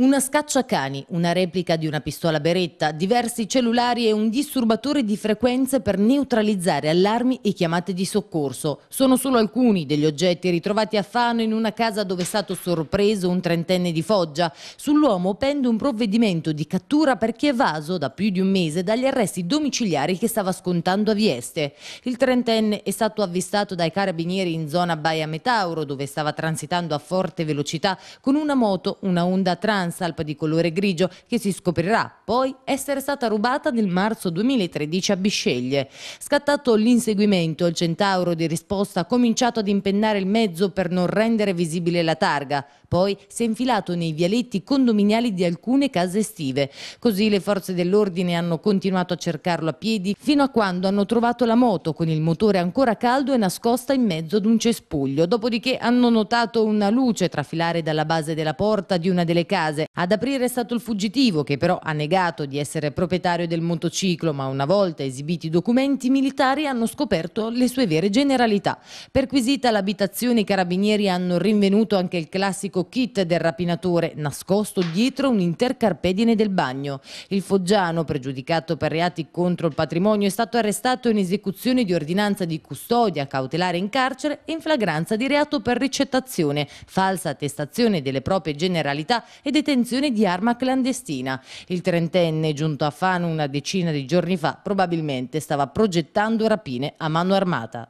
Una scacciacani, una replica di una pistola beretta, diversi cellulari e un disturbatore di frequenze per neutralizzare allarmi e chiamate di soccorso. Sono solo alcuni degli oggetti ritrovati a Fano in una casa dove è stato sorpreso un trentenne di Foggia. Sull'uomo pende un provvedimento di cattura perché è evaso da più di un mese dagli arresti domiciliari che stava scontando a Vieste. Il trentenne è stato avvistato dai carabinieri in zona Baia Metauro dove stava transitando a forte velocità con una moto, una Honda Trans Ansalp di colore grigio che si scoprirà poi essere stata rubata nel marzo 2013 a Bisceglie. Scattato l'inseguimento, il centauro di risposta ha cominciato ad impennare il mezzo per non rendere visibile la targa, poi si è infilato nei vialetti condominiali di alcune case estive. Così le forze dell'ordine hanno continuato a cercarlo a piedi fino a quando hanno trovato la moto con il motore ancora caldo e nascosta in mezzo ad un cespuglio, dopodiché hanno notato una luce trafilare dalla base della porta di una delle case case. Ad aprire è stato il fuggitivo che però ha negato di essere proprietario del motociclo ma una volta esibiti i documenti i militari hanno scoperto le sue vere generalità. Perquisita l'abitazione i carabinieri hanno rinvenuto anche il classico kit del rapinatore nascosto dietro un'intercarpedine del bagno. Il foggiano pregiudicato per reati contro il patrimonio è stato arrestato in esecuzione di ordinanza di custodia cautelare in carcere e in flagranza di reato per ricettazione, falsa attestazione delle proprie generalità e detenzione detenzione di arma clandestina. Il trentenne, giunto a Fano una decina di giorni fa, probabilmente stava progettando rapine a mano armata.